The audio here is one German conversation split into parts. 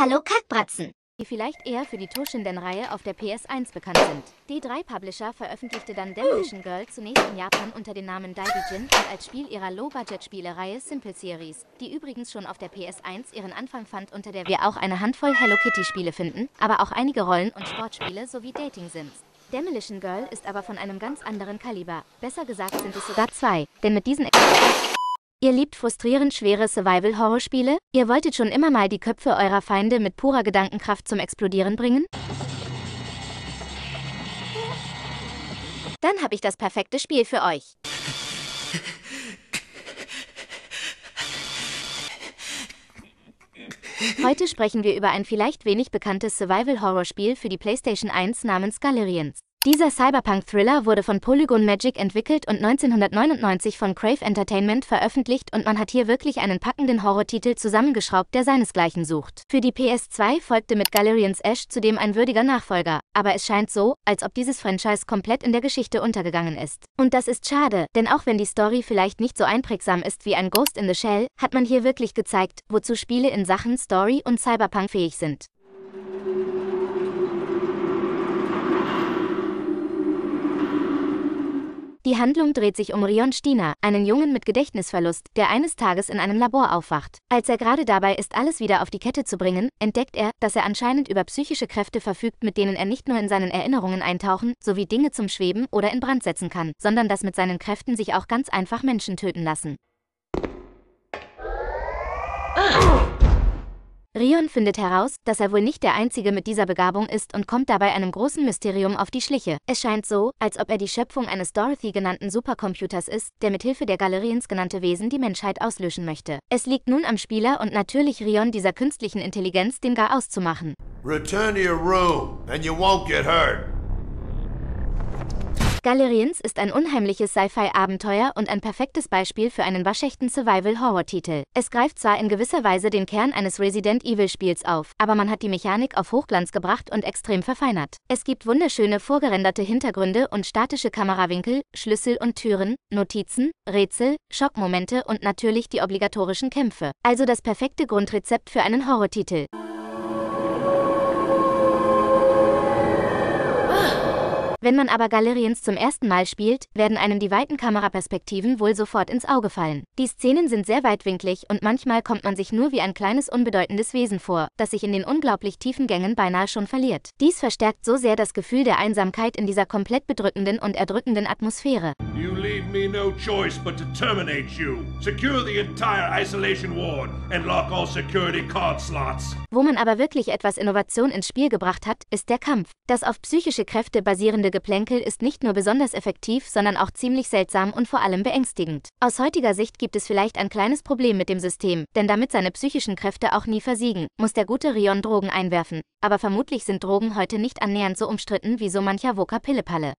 Hallo Kackbratzen! die vielleicht eher für die Toshinden-Reihe auf der PS1 bekannt sind. D3 Publisher veröffentlichte dann Demolition hm. Girl zunächst in Japan unter dem Namen Daibijin und als Spiel ihrer Low-Budget-Spielereihe Simple Series, die übrigens schon auf der PS1 ihren Anfang fand, unter der wir auch eine Handvoll Hello Kitty-Spiele finden, aber auch einige Rollen- und Sportspiele sowie Dating-Sims. Demolition Girl ist aber von einem ganz anderen Kaliber. Besser gesagt sind es sogar zwei, denn mit diesen... Ex Ihr liebt frustrierend schwere Survival-Horrorspiele? Ihr wolltet schon immer mal die Köpfe eurer Feinde mit purer Gedankenkraft zum Explodieren bringen? Dann habe ich das perfekte Spiel für euch. Heute sprechen wir über ein vielleicht wenig bekanntes Survival-Horror-Spiel für die PlayStation 1 namens Galerians. Dieser Cyberpunk-Thriller wurde von Polygon Magic entwickelt und 1999 von Crave Entertainment veröffentlicht und man hat hier wirklich einen packenden Horrortitel zusammengeschraubt, der seinesgleichen sucht. Für die PS2 folgte mit Galerians Ash zudem ein würdiger Nachfolger, aber es scheint so, als ob dieses Franchise komplett in der Geschichte untergegangen ist. Und das ist schade, denn auch wenn die Story vielleicht nicht so einprägsam ist wie ein Ghost in the Shell, hat man hier wirklich gezeigt, wozu Spiele in Sachen Story und Cyberpunk fähig sind. Die Handlung dreht sich um Rion Stina, einen Jungen mit Gedächtnisverlust, der eines Tages in einem Labor aufwacht. Als er gerade dabei ist, alles wieder auf die Kette zu bringen, entdeckt er, dass er anscheinend über psychische Kräfte verfügt, mit denen er nicht nur in seinen Erinnerungen eintauchen, sowie Dinge zum Schweben oder in Brand setzen kann, sondern dass mit seinen Kräften sich auch ganz einfach Menschen töten lassen. Ah! Rion findet heraus, dass er wohl nicht der Einzige mit dieser Begabung ist und kommt dabei einem großen Mysterium auf die Schliche. Es scheint so, als ob er die Schöpfung eines Dorothy genannten Supercomputers ist, der mit Hilfe der Galeriens genannte Wesen die Menschheit auslöschen möchte. Es liegt nun am Spieler und natürlich Rion dieser künstlichen Intelligenz den Gar auszumachen. Return to your room and you won't get hurt. Galerians ist ein unheimliches Sci-Fi-Abenteuer und ein perfektes Beispiel für einen waschechten Survival-Horror-Titel. Es greift zwar in gewisser Weise den Kern eines Resident Evil-Spiels auf, aber man hat die Mechanik auf Hochglanz gebracht und extrem verfeinert. Es gibt wunderschöne vorgerenderte Hintergründe und statische Kamerawinkel, Schlüssel und Türen, Notizen, Rätsel, Schockmomente und natürlich die obligatorischen Kämpfe. Also das perfekte Grundrezept für einen Horror-Titel. Wenn man aber Galerians zum ersten Mal spielt, werden einem die weiten Kameraperspektiven wohl sofort ins Auge fallen. Die Szenen sind sehr weitwinklig und manchmal kommt man sich nur wie ein kleines unbedeutendes Wesen vor, das sich in den unglaublich tiefen Gängen beinahe schon verliert. Dies verstärkt so sehr das Gefühl der Einsamkeit in dieser komplett bedrückenden und erdrückenden Atmosphäre. You leave me no choice but to terminate you. Secure the entire isolation ward and lock all security card slots. Wo man aber wirklich etwas Innovation ins Spiel gebracht hat, ist der Kampf. Das auf psychische Kräfte basierende Geplänkel ist nicht nur besonders effektiv, sondern auch ziemlich seltsam und vor allem beängstigend. Aus heutiger Sicht gibt es vielleicht ein kleines Problem mit dem System, denn damit seine psychischen Kräfte auch nie versiegen, muss der gute Rion Drogen einwerfen. Aber vermutlich sind Drogen heute nicht annähernd so umstritten wie so mancher Voka Pillepalle.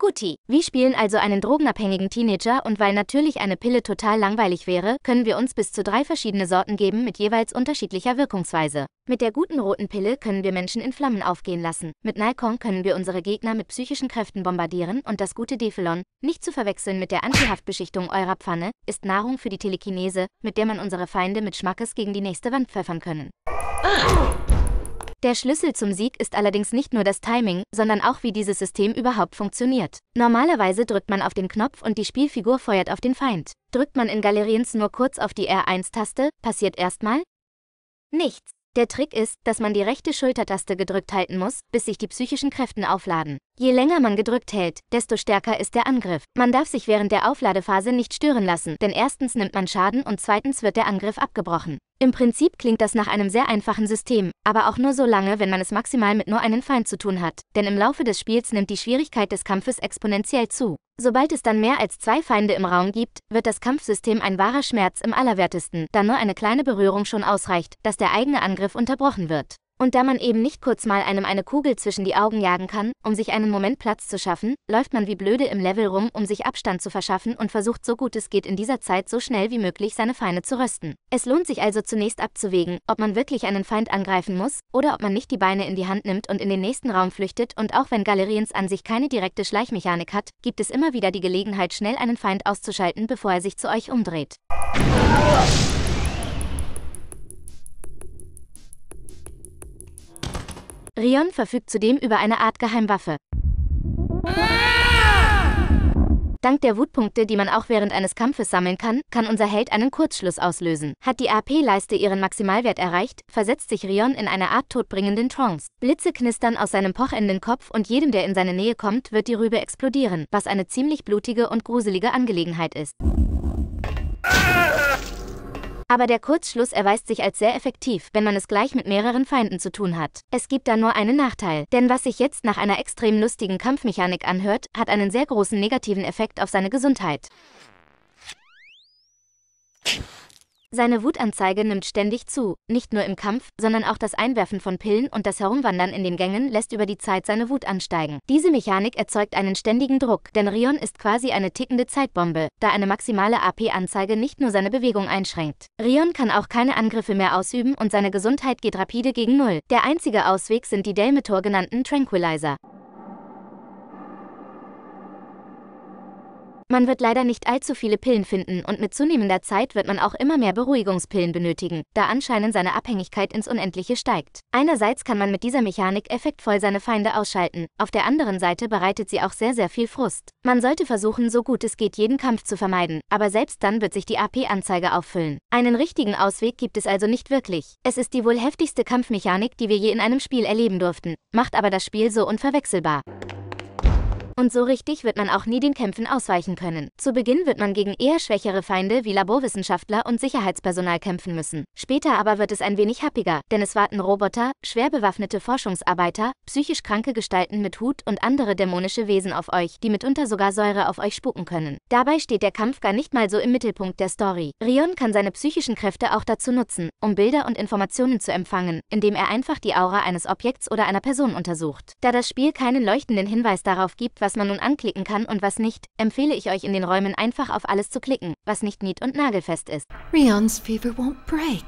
Guti, wir spielen also einen drogenabhängigen Teenager und weil natürlich eine Pille total langweilig wäre, können wir uns bis zu drei verschiedene Sorten geben mit jeweils unterschiedlicher Wirkungsweise. Mit der guten roten Pille können wir Menschen in Flammen aufgehen lassen. Mit Nikon können wir unsere Gegner mit psychischen Kräften bombardieren und das gute Defelon, nicht zu verwechseln mit der Antihaftbeschichtung eurer Pfanne, ist Nahrung für die Telekinese, mit der man unsere Feinde mit Schmackes gegen die nächste Wand pfeffern können. Ah. Der Schlüssel zum Sieg ist allerdings nicht nur das Timing, sondern auch wie dieses System überhaupt funktioniert. Normalerweise drückt man auf den Knopf und die Spielfigur feuert auf den Feind. Drückt man in Galeriens nur kurz auf die R1-Taste, passiert erstmal nichts. Der Trick ist, dass man die rechte Schultertaste gedrückt halten muss, bis sich die psychischen Kräfte aufladen. Je länger man gedrückt hält, desto stärker ist der Angriff. Man darf sich während der Aufladephase nicht stören lassen, denn erstens nimmt man Schaden und zweitens wird der Angriff abgebrochen. Im Prinzip klingt das nach einem sehr einfachen System, aber auch nur so lange, wenn man es maximal mit nur einem Feind zu tun hat, denn im Laufe des Spiels nimmt die Schwierigkeit des Kampfes exponentiell zu. Sobald es dann mehr als zwei Feinde im Raum gibt, wird das Kampfsystem ein wahrer Schmerz im Allerwertesten, da nur eine kleine Berührung schon ausreicht, dass der eigene Angriff unterbrochen wird. Und da man eben nicht kurz mal einem eine Kugel zwischen die Augen jagen kann, um sich einen Moment Platz zu schaffen, läuft man wie blöde im Level rum, um sich Abstand zu verschaffen und versucht so gut es geht in dieser Zeit so schnell wie möglich seine Feinde zu rösten. Es lohnt sich also zunächst abzuwägen, ob man wirklich einen Feind angreifen muss oder ob man nicht die Beine in die Hand nimmt und in den nächsten Raum flüchtet und auch wenn Galeriens an sich keine direkte Schleichmechanik hat, gibt es immer wieder die Gelegenheit schnell einen Feind auszuschalten, bevor er sich zu euch umdreht. Rion verfügt zudem über eine Art Geheimwaffe. Dank der Wutpunkte, die man auch während eines Kampfes sammeln kann, kann unser Held einen Kurzschluss auslösen. Hat die AP-Leiste ihren Maximalwert erreicht, versetzt sich Rion in eine Art todbringenden Trance. Blitze knistern aus seinem pochenden Kopf und jedem, der in seine Nähe kommt, wird die Rübe explodieren, was eine ziemlich blutige und gruselige Angelegenheit ist. Aber der Kurzschluss erweist sich als sehr effektiv, wenn man es gleich mit mehreren Feinden zu tun hat. Es gibt da nur einen Nachteil, denn was sich jetzt nach einer extrem lustigen Kampfmechanik anhört, hat einen sehr großen negativen Effekt auf seine Gesundheit. Seine Wutanzeige nimmt ständig zu, nicht nur im Kampf, sondern auch das Einwerfen von Pillen und das Herumwandern in den Gängen lässt über die Zeit seine Wut ansteigen. Diese Mechanik erzeugt einen ständigen Druck, denn Rion ist quasi eine tickende Zeitbombe, da eine maximale AP-Anzeige nicht nur seine Bewegung einschränkt. Rion kann auch keine Angriffe mehr ausüben und seine Gesundheit geht rapide gegen Null. Der einzige Ausweg sind die Delmetor genannten Tranquilizer. Man wird leider nicht allzu viele Pillen finden und mit zunehmender Zeit wird man auch immer mehr Beruhigungspillen benötigen, da anscheinend seine Abhängigkeit ins Unendliche steigt. Einerseits kann man mit dieser Mechanik effektvoll seine Feinde ausschalten, auf der anderen Seite bereitet sie auch sehr sehr viel Frust. Man sollte versuchen, so gut es geht, jeden Kampf zu vermeiden, aber selbst dann wird sich die AP-Anzeige auffüllen. Einen richtigen Ausweg gibt es also nicht wirklich. Es ist die wohl heftigste Kampfmechanik, die wir je in einem Spiel erleben durften, macht aber das Spiel so unverwechselbar. Und so richtig wird man auch nie den Kämpfen ausweichen können. Zu Beginn wird man gegen eher schwächere Feinde wie Laborwissenschaftler und Sicherheitspersonal kämpfen müssen. Später aber wird es ein wenig happiger, denn es warten Roboter, schwer bewaffnete Forschungsarbeiter, psychisch kranke Gestalten mit Hut und andere dämonische Wesen auf euch, die mitunter sogar Säure auf euch spucken können. Dabei steht der Kampf gar nicht mal so im Mittelpunkt der Story. Rion kann seine psychischen Kräfte auch dazu nutzen, um Bilder und Informationen zu empfangen, indem er einfach die Aura eines Objekts oder einer Person untersucht. Da das Spiel keinen leuchtenden Hinweis darauf gibt, was man nun anklicken kann und was nicht, empfehle ich euch in den Räumen einfach auf alles zu klicken, was nicht nied- und nagelfest ist. Rion's fever won't break.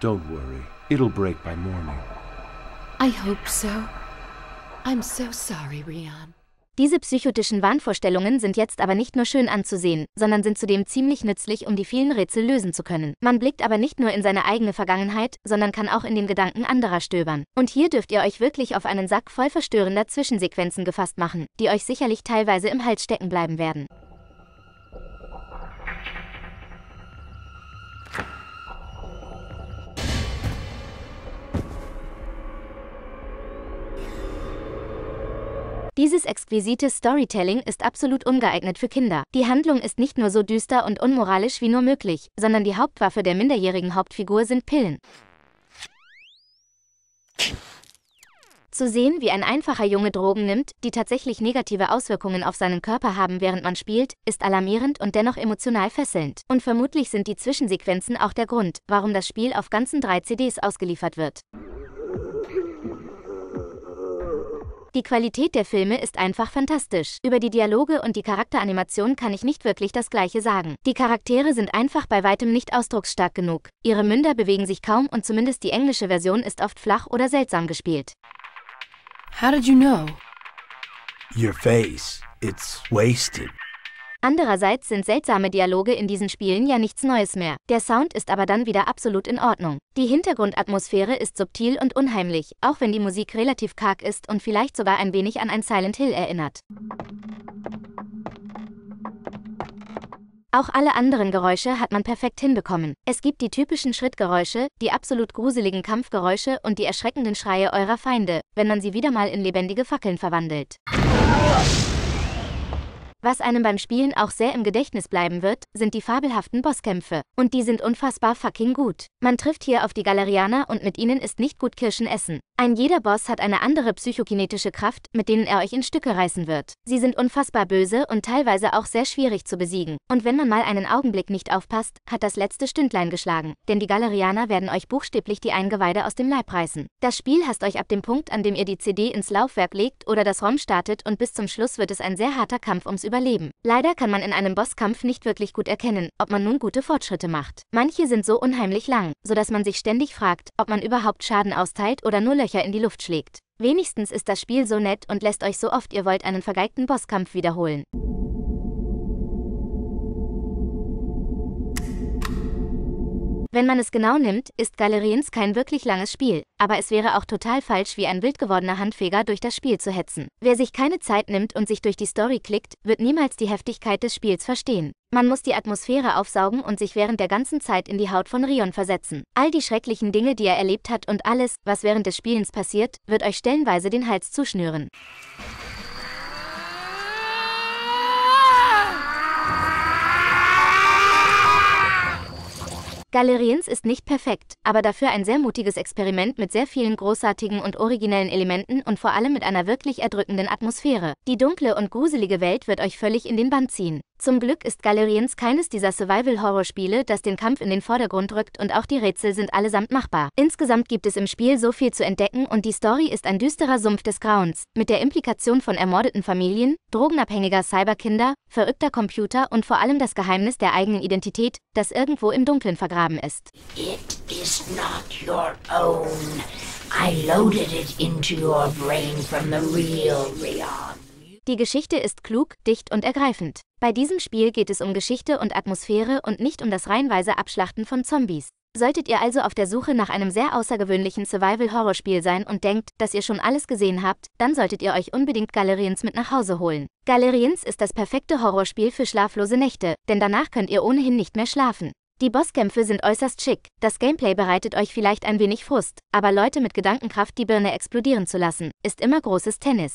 Don't worry, it'll break by morning. I hope so. I'm so sorry, Rion. Diese psychotischen Wahnvorstellungen sind jetzt aber nicht nur schön anzusehen, sondern sind zudem ziemlich nützlich, um die vielen Rätsel lösen zu können. Man blickt aber nicht nur in seine eigene Vergangenheit, sondern kann auch in den Gedanken anderer stöbern. Und hier dürft ihr euch wirklich auf einen Sack voll verstörender Zwischensequenzen gefasst machen, die euch sicherlich teilweise im Hals stecken bleiben werden. Dieses exquisite Storytelling ist absolut ungeeignet für Kinder. Die Handlung ist nicht nur so düster und unmoralisch wie nur möglich, sondern die Hauptwaffe der minderjährigen Hauptfigur sind Pillen. Zu sehen, wie ein einfacher Junge Drogen nimmt, die tatsächlich negative Auswirkungen auf seinen Körper haben, während man spielt, ist alarmierend und dennoch emotional fesselnd. Und vermutlich sind die Zwischensequenzen auch der Grund, warum das Spiel auf ganzen drei CDs ausgeliefert wird. Die Qualität der Filme ist einfach fantastisch. Über die Dialoge und die Charakteranimation kann ich nicht wirklich das Gleiche sagen. Die Charaktere sind einfach bei weitem nicht ausdrucksstark genug. Ihre Münder bewegen sich kaum und zumindest die englische Version ist oft flach oder seltsam gespielt. How did you know? Your face. It's wasted. Andererseits sind seltsame Dialoge in diesen Spielen ja nichts Neues mehr. Der Sound ist aber dann wieder absolut in Ordnung. Die Hintergrundatmosphäre ist subtil und unheimlich, auch wenn die Musik relativ karg ist und vielleicht sogar ein wenig an ein Silent Hill erinnert. Auch alle anderen Geräusche hat man perfekt hinbekommen. Es gibt die typischen Schrittgeräusche, die absolut gruseligen Kampfgeräusche und die erschreckenden Schreie eurer Feinde, wenn man sie wieder mal in lebendige Fackeln verwandelt. Was einem beim Spielen auch sehr im Gedächtnis bleiben wird, sind die fabelhaften Bosskämpfe. Und die sind unfassbar fucking gut. Man trifft hier auf die Galerianer und mit ihnen ist nicht gut Kirschen essen. Ein jeder Boss hat eine andere psychokinetische Kraft, mit denen er euch in Stücke reißen wird. Sie sind unfassbar böse und teilweise auch sehr schwierig zu besiegen. Und wenn man mal einen Augenblick nicht aufpasst, hat das letzte Stündlein geschlagen, denn die Galerianer werden euch buchstäblich die Eingeweide aus dem Leib reißen. Das Spiel hasst euch ab dem Punkt, an dem ihr die CD ins Laufwerk legt oder das ROM startet und bis zum Schluss wird es ein sehr harter Kampf ums Überleben. Leider kann man in einem Bosskampf nicht wirklich gut erkennen, ob man nun gute Fortschritte macht. Manche sind so unheimlich lang, sodass man sich ständig fragt, ob man überhaupt Schaden austeilt oder nur Löcher in die Luft schlägt. Wenigstens ist das Spiel so nett und lässt euch so oft ihr wollt einen vergeigten Bosskampf wiederholen. Wenn man es genau nimmt, ist Galeriens kein wirklich langes Spiel, aber es wäre auch total falsch, wie ein wild gewordener Handfeger durch das Spiel zu hetzen. Wer sich keine Zeit nimmt und sich durch die Story klickt, wird niemals die Heftigkeit des Spiels verstehen. Man muss die Atmosphäre aufsaugen und sich während der ganzen Zeit in die Haut von Rion versetzen. All die schrecklichen Dinge, die er erlebt hat und alles, was während des Spielens passiert, wird euch stellenweise den Hals zuschnüren. Galeriens ist nicht perfekt, aber dafür ein sehr mutiges Experiment mit sehr vielen großartigen und originellen Elementen und vor allem mit einer wirklich erdrückenden Atmosphäre. Die dunkle und gruselige Welt wird euch völlig in den Bann ziehen. Zum Glück ist Galerians keines dieser Survival-Horror-Spiele, das den Kampf in den Vordergrund rückt und auch die Rätsel sind allesamt machbar. Insgesamt gibt es im Spiel so viel zu entdecken und die Story ist ein düsterer Sumpf des Grauens, mit der Implikation von ermordeten Familien, drogenabhängiger Cyberkinder, verrückter Computer und vor allem das Geheimnis der eigenen Identität, das irgendwo im Dunkeln vergraben ist. It is not your own. I loaded it into your brain from the real Rion. Die Geschichte ist klug, dicht und ergreifend. Bei diesem Spiel geht es um Geschichte und Atmosphäre und nicht um das reinweise Abschlachten von Zombies. Solltet ihr also auf der Suche nach einem sehr außergewöhnlichen Survival-Horror-Spiel sein und denkt, dass ihr schon alles gesehen habt, dann solltet ihr euch unbedingt Galeriens mit nach Hause holen. Galeriens ist das perfekte Horrorspiel für schlaflose Nächte, denn danach könnt ihr ohnehin nicht mehr schlafen. Die Bosskämpfe sind äußerst schick, das Gameplay bereitet euch vielleicht ein wenig Frust, aber Leute mit Gedankenkraft die Birne explodieren zu lassen, ist immer großes Tennis.